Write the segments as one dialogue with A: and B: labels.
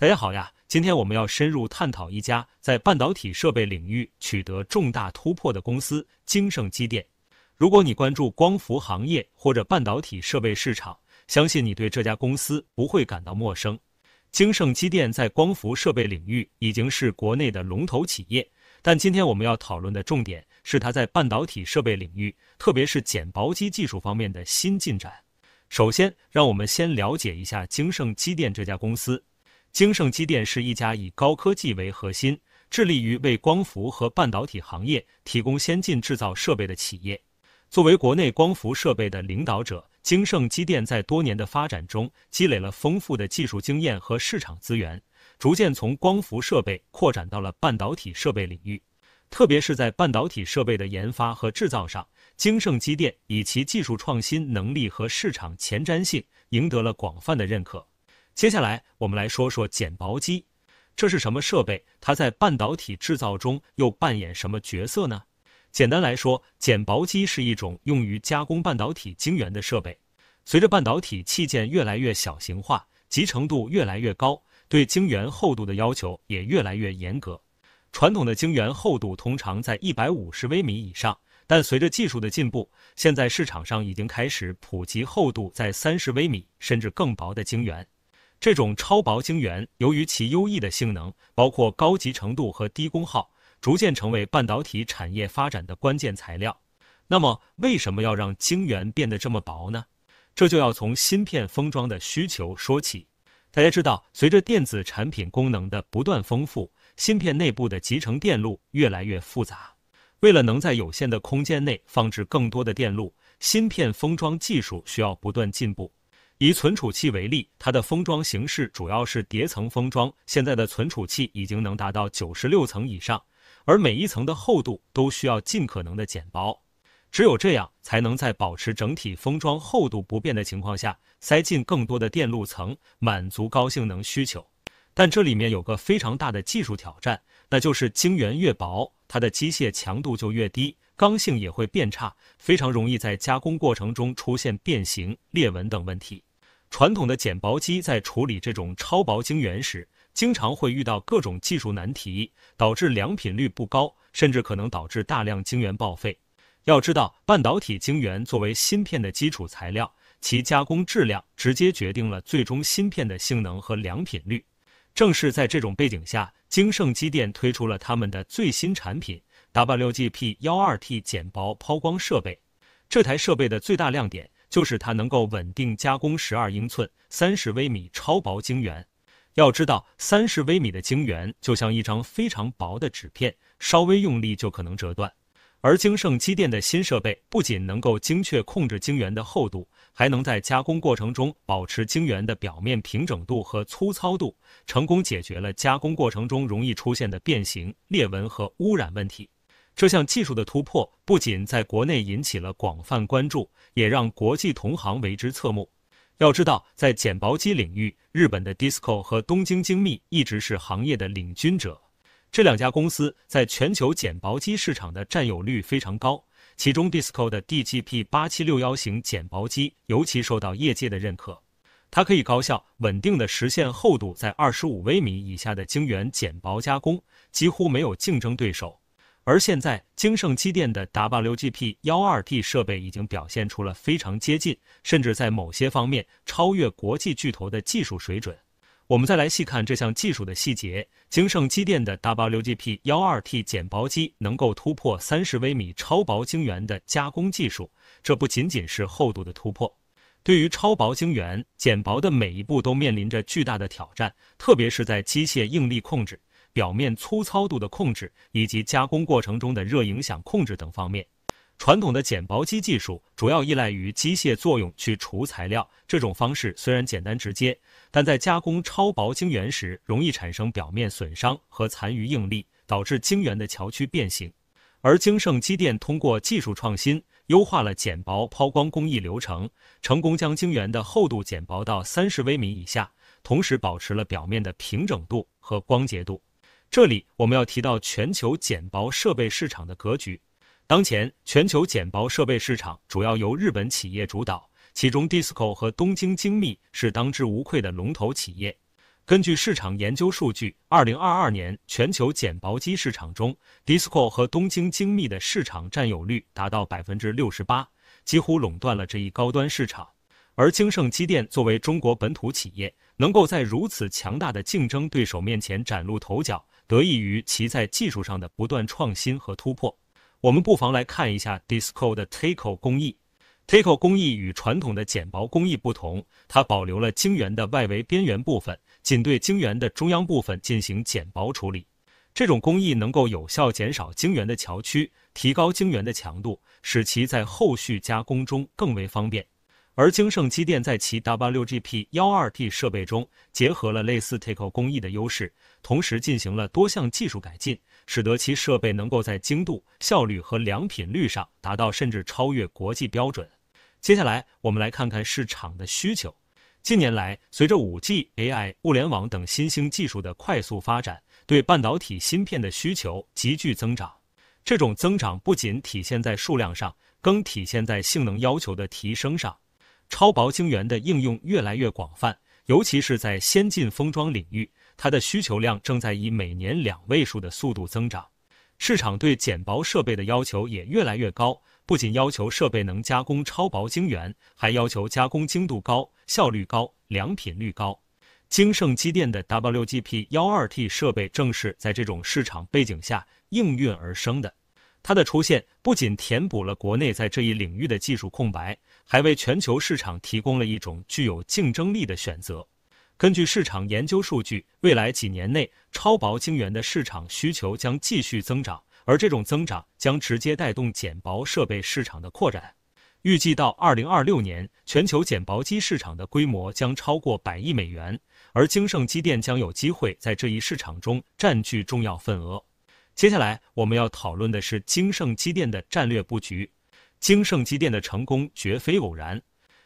A: 大家好呀，今天我们要深入探讨一家在半导体设备领域取得重大突破的公司——晶盛机电。如果你关注光伏行业或者半导体设备市场，相信你对这家公司不会感到陌生。晶盛机电在光伏设备领域已经是国内的龙头企业，但今天我们要讨论的重点是它在半导体设备领域，特别是减薄机技术方面的新进展。首先，让我们先了解一下晶盛机电这家公司。京盛机电是一家以高科技为核心，致力于为光伏和半导体行业提供先进制造设备的企业。作为国内光伏设备的领导者，京盛机电在多年的发展中积累了丰富的技术经验和市场资源，逐渐从光伏设备扩展到了半导体设备领域。特别是在半导体设备的研发和制造上，京盛机电以其技术创新能力和市场前瞻性，赢得了广泛的认可。接下来，我们来说说减薄机，这是什么设备？它在半导体制造中又扮演什么角色呢？简单来说，减薄机是一种用于加工半导体晶圆的设备。随着半导体器件越来越小型化，集成度越来越高，对晶圆厚度的要求也越来越严格。传统的晶圆厚度通常在一百五十微米以上，但随着技术的进步，现在市场上已经开始普及厚度在三十微米甚至更薄的晶圆。这种超薄晶圆，由于其优异的性能，包括高级程度和低功耗，逐渐成为半导体产业发展的关键材料。那么，为什么要让晶圆变得这么薄呢？这就要从芯片封装的需求说起。大家知道，随着电子产品功能的不断丰富，芯片内部的集成电路越来越复杂。为了能在有限的空间内放置更多的电路，芯片封装技术需要不断进步。以存储器为例，它的封装形式主要是叠层封装。现在的存储器已经能达到九十六层以上，而每一层的厚度都需要尽可能的减薄，只有这样才能在保持整体封装厚度不变的情况下，塞进更多的电路层，满足高性能需求。但这里面有个非常大的技术挑战，那就是晶圆越薄，它的机械强度就越低，刚性也会变差，非常容易在加工过程中出现变形、裂纹等问题。传统的减薄机在处理这种超薄晶圆时，经常会遇到各种技术难题，导致良品率不高，甚至可能导致大量晶圆报废。要知道，半导体晶圆作为芯片的基础材料，其加工质量直接决定了最终芯片的性能和良品率。正是在这种背景下，京盛机电推出了他们的最新产品 WGP 幺二 T 减薄抛光设备。这台设备的最大亮点。就是它能够稳定加工十二英寸三十微米超薄晶圆。要知道，三十微米的晶圆就像一张非常薄的纸片，稍微用力就可能折断。而晶盛机电的新设备不仅能够精确控制晶圆的厚度，还能在加工过程中保持晶圆的表面平整度和粗糙度，成功解决了加工过程中容易出现的变形、裂纹和污染问题。这项技术的突破不仅在国内引起了广泛关注，也让国际同行为之侧目。要知道，在减薄机领域，日本的 DISCO 和东京精密一直是行业的领军者。这两家公司在全球减薄机市场的占有率非常高，其中 DISCO 的 DGP 八七六幺型减薄机尤其受到业界的认可。它可以高效、稳定的实现厚度在二十五微米以下的晶圆减薄加工，几乎没有竞争对手。而现在，京盛机电的 WGP 幺二 T 设备已经表现出了非常接近，甚至在某些方面超越国际巨头的技术水准。我们再来细看这项技术的细节。京盛机电的 WGP 幺二 T 减薄机能够突破三十微米超薄晶圆的加工技术，这不仅仅是厚度的突破。对于超薄晶圆减薄的每一步都面临着巨大的挑战，特别是在机械应力控制。表面粗糙度的控制以及加工过程中的热影响控制等方面，传统的减薄机技术主要依赖于机械作用去除材料。这种方式虽然简单直接，但在加工超薄晶圆时容易产生表面损伤和残余应力，导致晶圆的桥区变形。而晶盛机电通过技术创新，优化了减薄抛光工艺流程，成功将晶圆的厚度减薄到三十微米以下，同时保持了表面的平整度和光洁度。这里我们要提到全球减薄设备市场的格局。当前，全球减薄设备市场主要由日本企业主导，其中 DISCO 和东京精密是当之无愧的龙头企业。根据市场研究数据，二零二二年全球减薄机市场中，DISCO 和东京精密的市场占有率达到百分之六十八，几乎垄断了这一高端市场。而京盛机电作为中国本土企业，能够在如此强大的竞争对手面前崭露头角。得益于其在技术上的不断创新和突破，我们不妨来看一下 Disco 的 t a k o 工艺。t a k o 工艺与传统的剪薄工艺不同，它保留了晶圆的外围边缘部分，仅对晶圆的中央部分进行剪薄处理。这种工艺能够有效减少晶圆的桥区，提高晶圆的强度，使其在后续加工中更为方便。而晶盛机电在其 WGP12T 设备中结合了类似 TECO 工艺的优势，同时进行了多项技术改进，使得其设备能够在精度、效率和良品率上达到甚至超越国际标准。接下来，我们来看看市场的需求。近年来，随着 5G、AI、物联网等新兴技术的快速发展，对半导体芯片的需求急剧增长。这种增长不仅体现在数量上，更体现在性能要求的提升上。超薄晶圆的应用越来越广泛，尤其是在先进封装领域，它的需求量正在以每年两位数的速度增长。市场对减薄设备的要求也越来越高，不仅要求设备能加工超薄晶圆，还要求加工精度高、效率高、良品率高。晶盛机电的 WGP 幺二 T 设备正是在这种市场背景下应运而生的。它的出现不仅填补了国内在这一领域的技术空白，还为全球市场提供了一种具有竞争力的选择。根据市场研究数据，未来几年内超薄晶圆的市场需求将继续增长，而这种增长将直接带动减薄设备市场的扩展。预计到二零二六年，全球减薄机市场的规模将超过百亿美元，而晶盛机电将有机会在这一市场中占据重要份额。接下来我们要讨论的是晶盛机电的战略布局。晶盛机电的成功绝非偶然，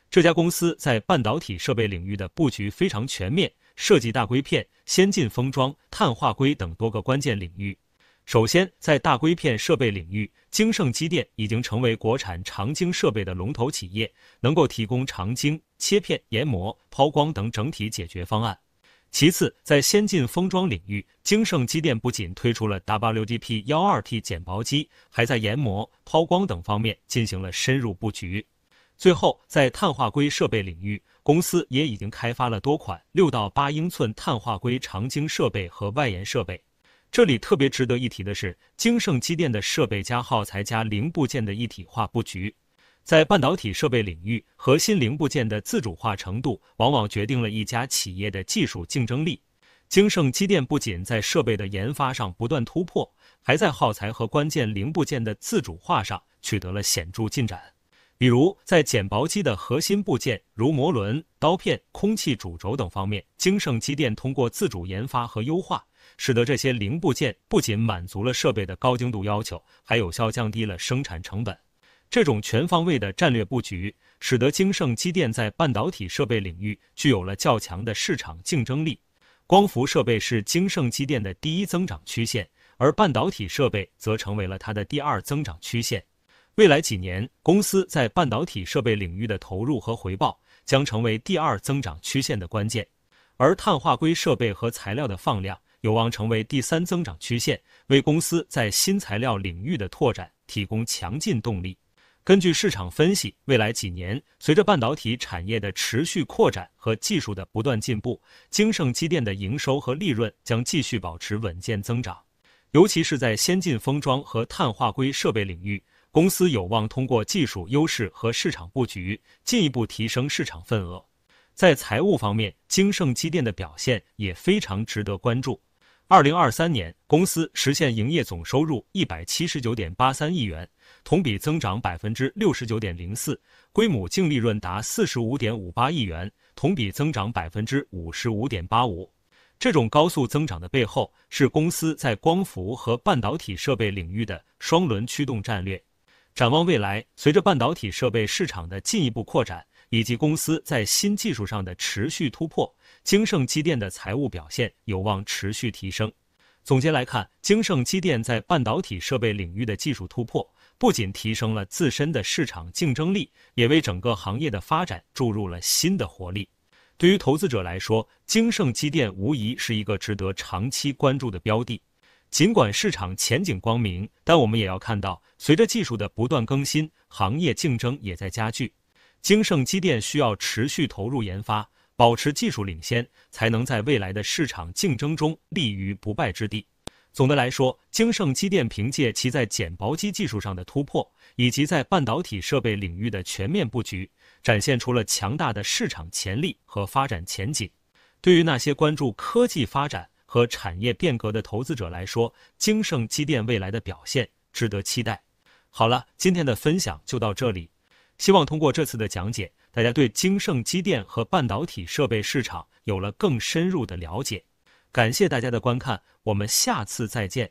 A: 这家公司在半导体设备领域的布局非常全面，涉及大硅片、先进封装、碳化硅等多个关键领域。首先，在大硅片设备领域，晶盛机电已经成为国产长晶设备的龙头企业，能够提供长晶、切片、研磨、抛光等整体解决方案。其次，在先进封装领域，晶盛机电不仅推出了 WDP12T 减薄机，还在研磨、抛光等方面进行了深入布局。最后，在碳化硅设备领域，公司也已经开发了多款六到八英寸碳化硅长晶设备和外延设备。这里特别值得一提的是，晶盛机电的设备加耗材加零部件的一体化布局。在半导体设备领域，核心零部件的自主化程度往往决定了一家企业的技术竞争力。精盛机电不仅在设备的研发上不断突破，还在耗材和关键零部件的自主化上取得了显著进展。比如，在剪薄机的核心部件如磨轮、刀片、空气主轴等方面，精盛机电通过自主研发和优化，使得这些零部件不仅满足了设备的高精度要求，还有效降低了生产成本。这种全方位的战略布局，使得晶盛机电在半导体设备领域具有了较强的市场竞争力。光伏设备是晶盛机电的第一增长曲线，而半导体设备则成为了它的第二增长曲线。未来几年，公司在半导体设备领域的投入和回报将成为第二增长曲线的关键，而碳化硅设备和材料的放量有望成为第三增长曲线，为公司在新材料领域的拓展提供强劲动力。根据市场分析，未来几年随着半导体产业的持续扩展和技术的不断进步，京盛机电的营收和利润将继续保持稳健增长。尤其是在先进封装和碳化硅设备领域，公司有望通过技术优势和市场布局进一步提升市场份额。在财务方面，京盛机电的表现也非常值得关注。二零二三年，公司实现营业总收入一百七十九点八三亿元，同比增长百分之六十九点零四，规模净利润达四十五点五八亿元，同比增长百分之五十五点八五。这种高速增长的背后，是公司在光伏和半导体设备领域的双轮驱动战略。展望未来，随着半导体设备市场的进一步扩展，以及公司在新技术上的持续突破。京盛机电的财务表现有望持续提升。总结来看，京盛机电在半导体设备领域的技术突破，不仅提升了自身的市场竞争力，也为整个行业的发展注入了新的活力。对于投资者来说，京盛机电无疑是一个值得长期关注的标的。尽管市场前景光明，但我们也要看到，随着技术的不断更新，行业竞争也在加剧。京盛机电需要持续投入研发。保持技术领先，才能在未来的市场竞争中立于不败之地。总的来说，精盛机电凭借其在减薄机技术上的突破，以及在半导体设备领域的全面布局，展现出了强大的市场潜力和发展前景。对于那些关注科技发展和产业变革的投资者来说，精盛机电未来的表现值得期待。好了，今天的分享就到这里。希望通过这次的讲解，大家对京盛机电和半导体设备市场有了更深入的了解。感谢大家的观看，我们下次再见。